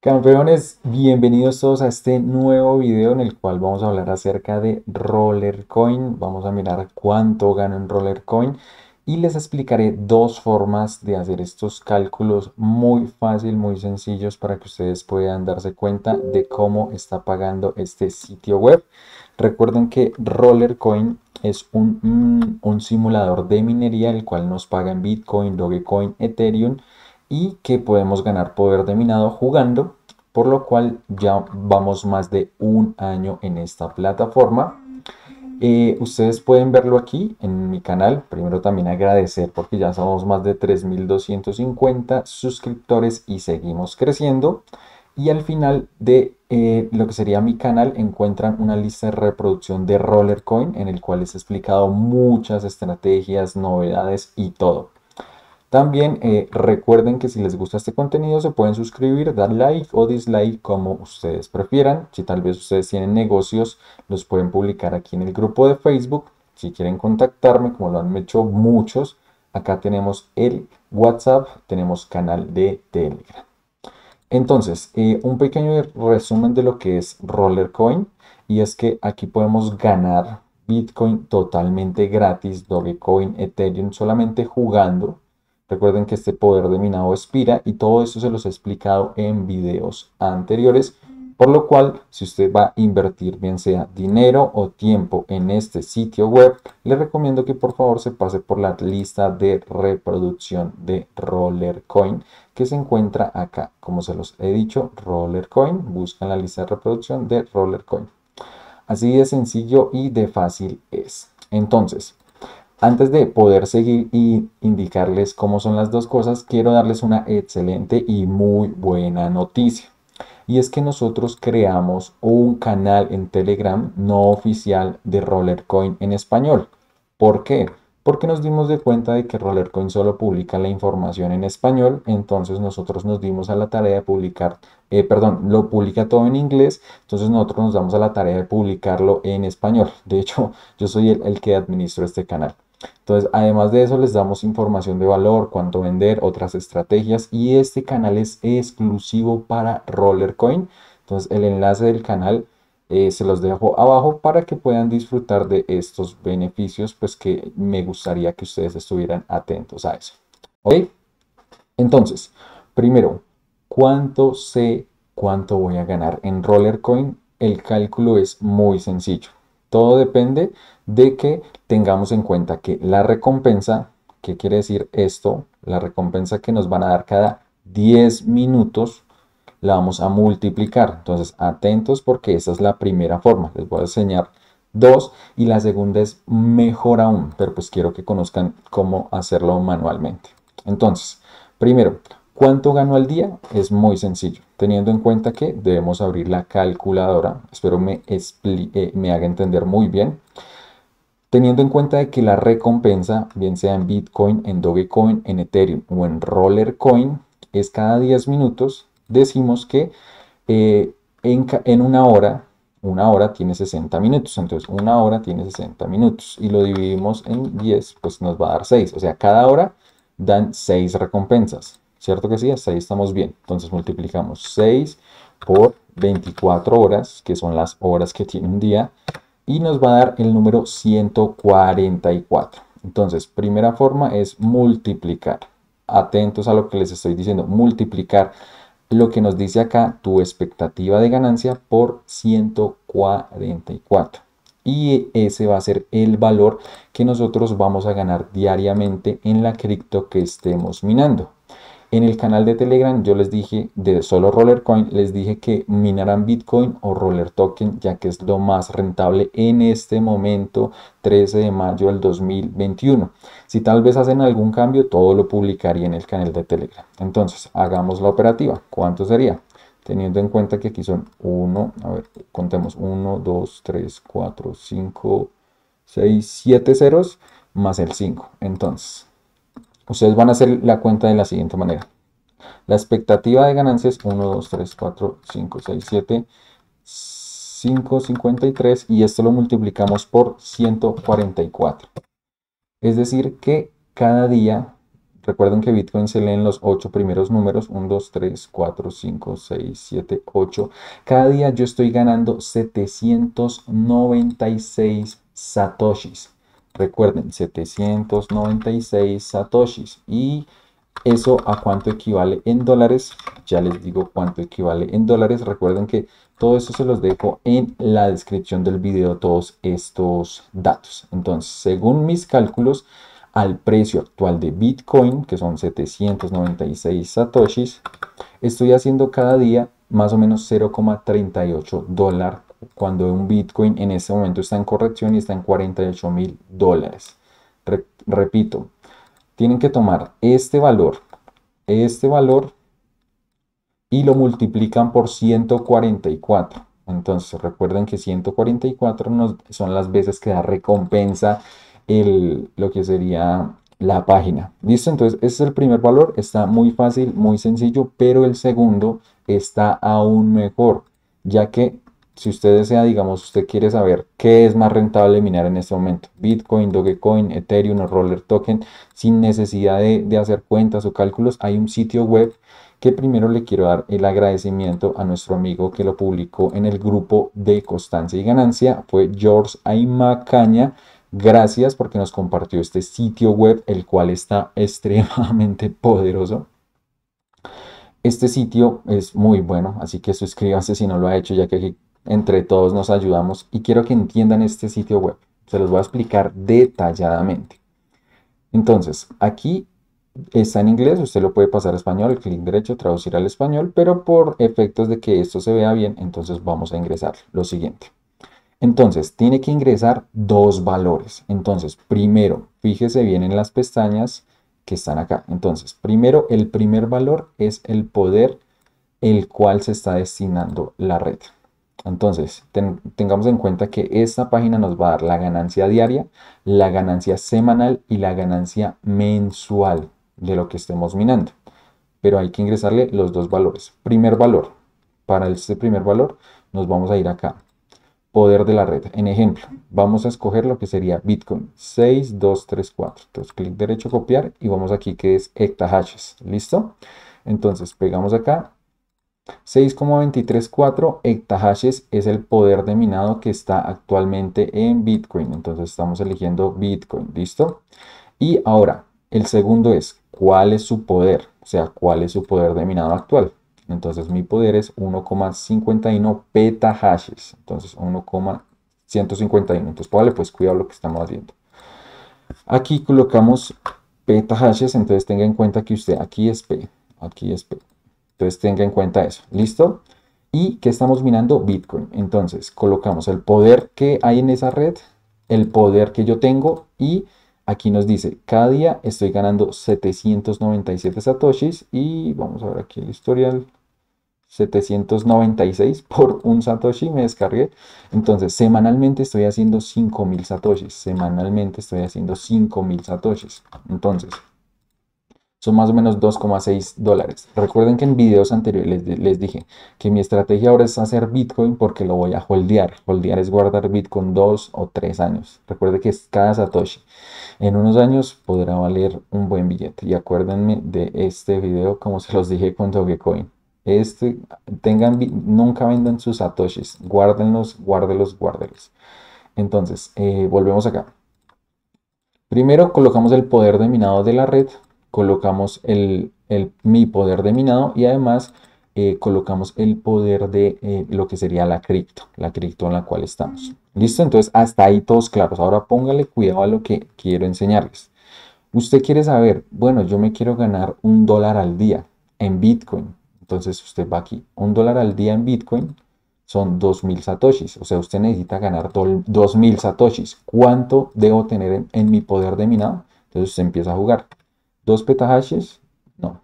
Campeones, bienvenidos todos a este nuevo video en el cual vamos a hablar acerca de Rollercoin. Vamos a mirar cuánto ganan en Rollercoin y les explicaré dos formas de hacer estos cálculos muy fácil, muy sencillos para que ustedes puedan darse cuenta de cómo está pagando este sitio web. Recuerden que Rollercoin es un, un simulador de minería el cual nos paga en Bitcoin, Dogecoin, Ethereum y que podemos ganar poder de minado jugando, por lo cual ya vamos más de un año en esta plataforma. Eh, ustedes pueden verlo aquí en mi canal. Primero también agradecer porque ya somos más de 3.250 suscriptores y seguimos creciendo. Y al final de eh, lo que sería mi canal encuentran una lista de reproducción de Rollercoin en el cual les he explicado muchas estrategias, novedades y todo. También eh, recuerden que si les gusta este contenido se pueden suscribir, dar like o dislike como ustedes prefieran. Si tal vez ustedes tienen negocios, los pueden publicar aquí en el grupo de Facebook. Si quieren contactarme, como lo han hecho muchos, acá tenemos el WhatsApp, tenemos canal de Telegram. Entonces, eh, un pequeño resumen de lo que es Rollercoin y es que aquí podemos ganar Bitcoin totalmente gratis, Dogecoin, Ethereum, solamente jugando Recuerden que este poder de minado expira y todo esto se los he explicado en videos anteriores. Por lo cual, si usted va a invertir bien sea dinero o tiempo en este sitio web, le recomiendo que por favor se pase por la lista de reproducción de Rollercoin que se encuentra acá. Como se los he dicho, Rollercoin, buscan la lista de reproducción de Rollercoin. Así de sencillo y de fácil es. Entonces, antes de poder seguir y indicarles cómo son las dos cosas, quiero darles una excelente y muy buena noticia. Y es que nosotros creamos un canal en Telegram no oficial de Rollercoin en español. ¿Por qué? Porque nos dimos de cuenta de que Rollercoin solo publica la información en español, entonces nosotros nos dimos a la tarea de publicar, eh, perdón, lo publica todo en inglés, entonces nosotros nos damos a la tarea de publicarlo en español. De hecho, yo soy el, el que administro este canal. Entonces, además de eso, les damos información de valor, cuánto vender, otras estrategias y este canal es exclusivo para Rollercoin. Entonces, el enlace del canal eh, se los dejo abajo para que puedan disfrutar de estos beneficios, pues que me gustaría que ustedes estuvieran atentos a eso. ¿Ok? Entonces, primero, ¿cuánto sé cuánto voy a ganar en Rollercoin? El cálculo es muy sencillo. Todo depende de que tengamos en cuenta que la recompensa, ¿qué quiere decir esto? La recompensa que nos van a dar cada 10 minutos la vamos a multiplicar. Entonces, atentos porque esa es la primera forma. Les voy a enseñar dos y la segunda es mejor aún, pero pues quiero que conozcan cómo hacerlo manualmente. Entonces, primero, ¿Cuánto gano al día? Es muy sencillo, teniendo en cuenta que debemos abrir la calculadora. Espero me, eh, me haga entender muy bien. Teniendo en cuenta de que la recompensa, bien sea en Bitcoin, en Dogecoin, en Ethereum o en Rollercoin, es cada 10 minutos, decimos que eh, en, en una hora una hora tiene 60 minutos, entonces una hora tiene 60 minutos y lo dividimos en 10, pues nos va a dar 6, o sea, cada hora dan 6 recompensas. ¿Cierto que sí? Hasta ahí estamos bien. Entonces multiplicamos 6 por 24 horas, que son las horas que tiene un día, y nos va a dar el número 144. Entonces, primera forma es multiplicar. Atentos a lo que les estoy diciendo, multiplicar lo que nos dice acá tu expectativa de ganancia por 144. Y ese va a ser el valor que nosotros vamos a ganar diariamente en la cripto que estemos minando. En el canal de Telegram yo les dije de solo Rollercoin, les dije que minarán Bitcoin o Roller Token, ya que es lo más rentable en este momento, 13 de mayo del 2021. Si tal vez hacen algún cambio, todo lo publicaría en el canal de Telegram. Entonces, hagamos la operativa. ¿Cuánto sería? Teniendo en cuenta que aquí son 1, a ver, contemos 1, 2, 3, 4, 5, 6, 7 ceros más el 5. Entonces, ustedes van a hacer la cuenta de la siguiente manera. La expectativa de ganancias 1, 2, 3, 4, 5, 6, 7, 5, 53 y esto lo multiplicamos por 144. Es decir que cada día, recuerden que Bitcoin se leen los 8 primeros números, 1, 2, 3, 4, 5, 6, 7, 8. Cada día yo estoy ganando 796 satoshis. Recuerden, 796 satoshis. ¿Y eso a cuánto equivale en dólares? Ya les digo cuánto equivale en dólares. Recuerden que todo eso se los dejo en la descripción del video, todos estos datos. Entonces, según mis cálculos, al precio actual de Bitcoin, que son 796 satoshis, estoy haciendo cada día más o menos 0,38 dólares cuando un Bitcoin en este momento está en corrección y está en 48 mil dólares. repito, tienen que tomar este valor, este valor y lo multiplican por 144. Entonces recuerden que 144 son las veces que da recompensa el, lo que sería la página. ¿Listo? Entonces ese es el primer valor. Está muy fácil, muy sencillo, pero el segundo está aún mejor, ya que si usted desea, digamos, usted quiere saber qué es más rentable minar en este momento, Bitcoin, Dogecoin, Ethereum o Roller Token, sin necesidad de, hacer cuentas o cálculos, hay un sitio web que primero le quiero dar el agradecimiento a nuestro amigo que lo publicó en el grupo de Constancia y Ganancia, fue George aymacaña Gracias porque nos compartió este sitio web, el cual está extremadamente poderoso. Este sitio es muy bueno, así que suscríbase si no lo ha hecho, ya que aquí entre todos nos ayudamos y quiero que entiendan este sitio web. Se los voy a explicar detalladamente. Entonces, aquí está en inglés, usted lo puede pasar a español, el clic derecho, traducir al español, pero por efectos de que esto se vea bien, entonces vamos a ingresar lo siguiente. Entonces, tiene que ingresar dos valores. Entonces, primero, fíjese bien en las pestañas que están acá. Entonces, primero, el primer valor es el poder el cual se está destinando la red. Entonces, tengamos en cuenta que esta página nos va a dar la ganancia diaria, la ganancia semanal y la ganancia mensual de lo que estemos minando. Pero hay que ingresarle los dos valores. Primer valor. Para este primer valor nos vamos a ir acá. Poder de la red. En ejemplo, vamos a escoger lo que sería Bitcoin 6234. Entonces, clic derecho, copiar y vamos aquí que es hectahashes. ¿Listo? Entonces, pegamos acá 6,234 hectahashes es el poder de minado que está actualmente en Bitcoin. Entonces estamos eligiendo Bitcoin, ¿listo? Y ahora, el segundo es, ¿cuál es su poder? O sea, ¿cuál es su poder de minado actual? Entonces mi poder es 1,51 petahashes. Entonces 1,151. Entonces vale, pues cuidado lo que estamos haciendo. Aquí colocamos petahashes, entonces tenga en cuenta que usted aquí es P, aquí es P. Entonces tenga en cuenta eso. ¿Listo? ¿Y que estamos minando? Bitcoin. Entonces colocamos el poder que hay en esa red, el poder que yo tengo y aquí nos dice, cada día estoy ganando 797 satoshis y vamos a ver aquí el historial. 796 por un satoshi me descargué. Entonces, semanalmente estoy haciendo 5000 satoshis. Semanalmente estoy haciendo 5000 satoshis. Entonces, son más o menos 2,6 dólares. Recuerden que en videos anteriores les, dije que mi estrategia ahora es hacer Bitcoin porque lo voy a holdear. Holdear es guardar Bitcoin dos o tres años. Recuerden que es cada Satoshi. En unos años podrá valer un buen billete. Y acuérdenme de este video como se los dije con Dogecoin. Este, tengan, nunca vendan sus satoshis, guárdenlos, guárdelos, guárdelos. Entonces, eh, volvemos acá. Primero colocamos el poder de minado de la red colocamos el, mi poder de minado y además eh, colocamos el poder de eh, lo que sería la cripto, la cripto en la cual estamos. ¿Listo? Entonces hasta ahí todos claros. Ahora póngale cuidado a lo que quiero enseñarles. Usted quiere saber, bueno, yo me quiero ganar un dólar al día en Bitcoin. Entonces usted va aquí, un dólar al día en Bitcoin son 2.000 satoshis. O sea, usted necesita ganar 2.000 satoshis. ¿Cuánto debo tener en, en mi poder de minado? Entonces usted empieza a jugar dos petahashes, no,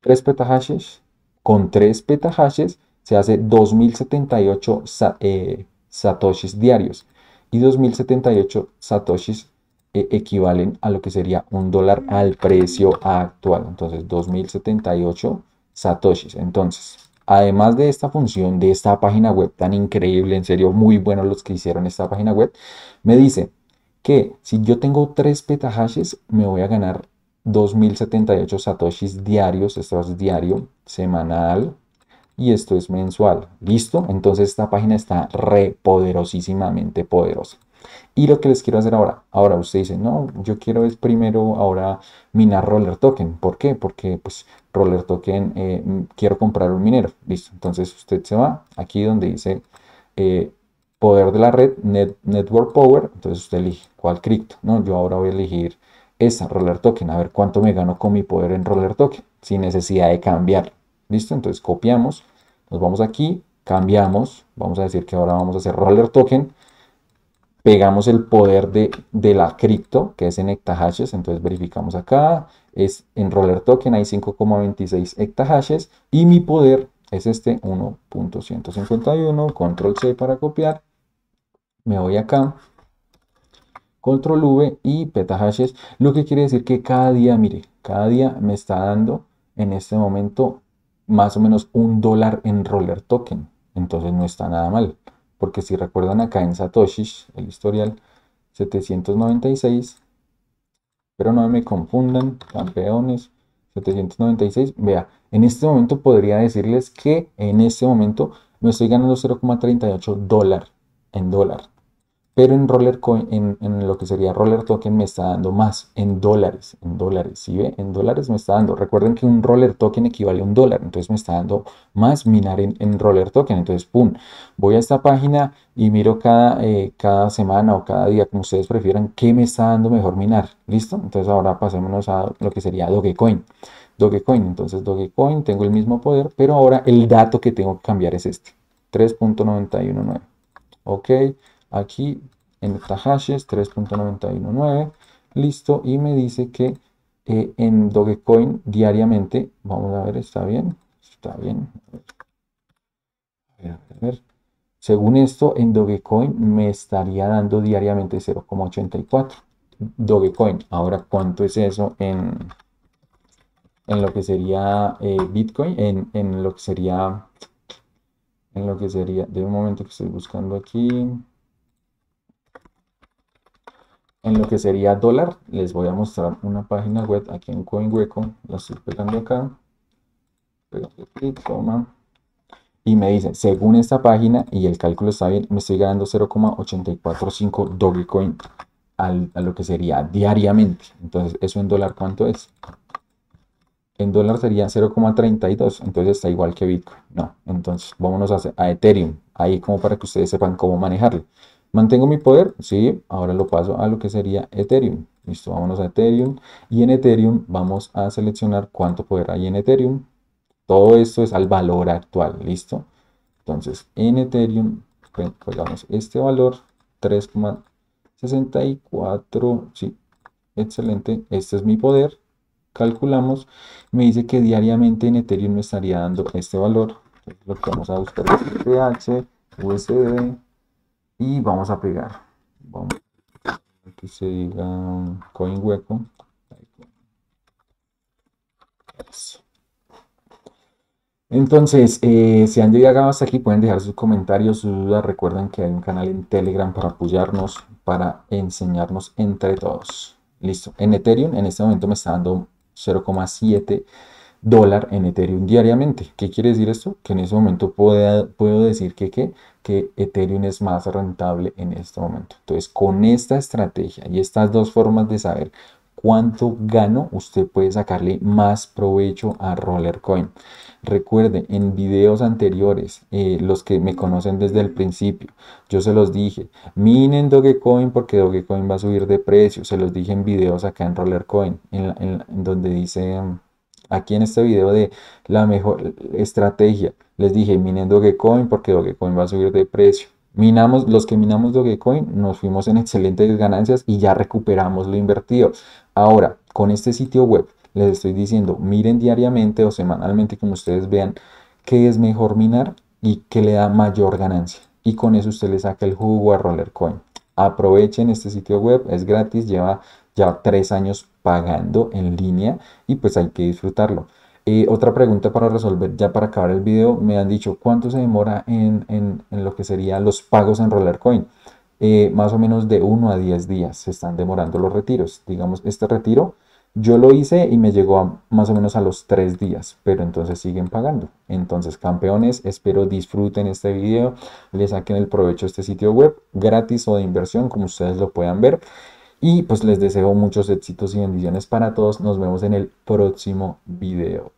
tres petahashes, con tres petahashes se hace 2078 eh, satoshis diarios y 2078 satoshis eh, equivalen a lo que sería un dólar al precio actual. Entonces 2078 satoshis. Entonces, además de esta función, de esta página web tan increíble, en serio, muy bueno los que hicieron esta página web, me dice que si yo tengo tres petahashes, me voy a ganar 2078 satoshis diarios, esto es diario, semanal y esto es mensual. ¿Listo? Entonces esta página está re poderosísimamente poderosa. Y lo que les quiero hacer ahora, ahora usted dice, no, yo quiero es primero ahora minar roller token. ¿Por qué? Porque pues roller token, eh, quiero comprar un minero. Listo, entonces usted se va aquí donde dice eh, poder de la red, network power. Entonces usted elige cuál cripto. No, yo ahora voy a elegir roller token, a ver cuánto me gano con mi poder en roller token, sin necesidad de cambiar. ¿Listo? Entonces copiamos, nos vamos aquí, cambiamos, vamos a decir que ahora vamos a hacer roller token, pegamos el poder de, de la cripto, que es en hectahashes, entonces verificamos acá, es en roller token hay 5,26 hectahashes y mi poder es este 1.151, control C para copiar, me voy acá, control V y petahashes, lo que quiere decir que cada día, mire, cada día me está dando en este momento más o menos un dólar en roller token. Entonces no está nada mal, porque si recuerdan acá en Satoshi, el historial 796, pero no me confundan, campeones, 796, vea, en este momento podría decirles que en este momento me estoy ganando 0,38 dólar en dólar. Pero en, roller coin, en, lo que sería roller token me está dando más en dólares, en dólares, ¿sí ve? En dólares me está dando. Recuerden que un roller token equivale a un dólar, entonces me está dando más minar en, roller token. Entonces, ¡pum! Voy a esta página y miro cada, eh, cada semana o cada día, como ustedes prefieran, qué me está dando mejor minar. ¿Listo? Entonces ahora pasémonos a lo que sería Dogecoin. Dogecoin, entonces Dogecoin, tengo el mismo poder, pero ahora el dato que tengo que cambiar es este. 3.919. Ok aquí en Tajhashes 3.919, listo, y me dice que eh, en Dogecoin diariamente, vamos a ver, está bien, está bien, a a ver. según esto, en Dogecoin me estaría dando diariamente 0.84. Dogecoin, ahora cuánto es eso en, en lo que sería eh, Bitcoin, en, en lo que sería, en lo que sería, de un momento que estoy buscando aquí, en lo que sería dólar. Les voy a mostrar una página web aquí en CoinGecko. La estoy pegando acá. toma. Y me dice, según esta página, y el cálculo está bien, me estoy ganando 0,845 Dogecoin al, a lo que sería diariamente. Entonces, ¿eso en dólar cuánto es? En dólar sería 0,32, entonces está igual que Bitcoin. No, entonces vámonos a, a Ethereum, ahí como para que ustedes sepan cómo manejarlo. ¿Mantengo mi poder? Sí, ahora lo paso a lo que sería Ethereum. Listo, vámonos a Ethereum. Y en Ethereum vamos a seleccionar cuánto poder hay en Ethereum. Todo esto es al valor actual, ¿listo? Entonces, en Ethereum, pongamos este valor, 3,64, sí, excelente. Este es mi poder. Calculamos, me dice que diariamente en Ethereum me estaría dando este valor. lo que vamos a buscar es este PH, USD, y vamos a pegar. Vamos se diga coin hueco. Entonces, eh, si han llegado hasta aquí, pueden dejar sus comentarios, sus dudas. Recuerden que hay un canal en Telegram para apoyarnos, para enseñarnos entre todos. Listo. En Ethereum en este momento me está dando 0,7 dólar en Ethereum diariamente. ¿Qué quiere decir esto? Que en ese momento puedo decir que, que, que Ethereum es más rentable en este momento. Entonces, con esta estrategia y estas dos formas de saber cuánto gano, usted puede sacarle más provecho a Rollercoin. Recuerde, en videos anteriores, eh, los que me conocen desde el principio, yo se los dije, minen Dogecoin porque Dogecoin va a subir de precio. Se los dije en videos acá en Rollercoin, en, en, donde dice aquí en este video de la mejor estrategia, les dije minen Dogecoin porque Dogecoin va a subir de precio. Minamos, los que minamos Dogecoin nos fuimos en excelentes ganancias y ya recuperamos lo invertido. Ahora, con este sitio web, les estoy diciendo, miren diariamente o semanalmente, como ustedes vean, qué es mejor minar y qué le da mayor ganancia. Y con eso usted le saca el jugo a Rollercoin. Aprovechen este sitio web, es gratis, lleva ya tres años pagando en línea y pues hay que disfrutarlo. Eh, otra pregunta para resolver ya para acabar el video, me han dicho cuánto se demora en, lo que sería los pagos en Rollercoin. Eh, más o menos de 1 a 10 días se están demorando los retiros. Digamos, este retiro yo lo hice y me llegó más o menos a los 3 días, pero entonces siguen pagando. Entonces, campeones, espero disfruten este video, les saquen el provecho a este sitio web, gratis o de inversión, como ustedes lo puedan ver. Y pues les deseo muchos éxitos y bendiciones para todos. Nos vemos en el próximo video.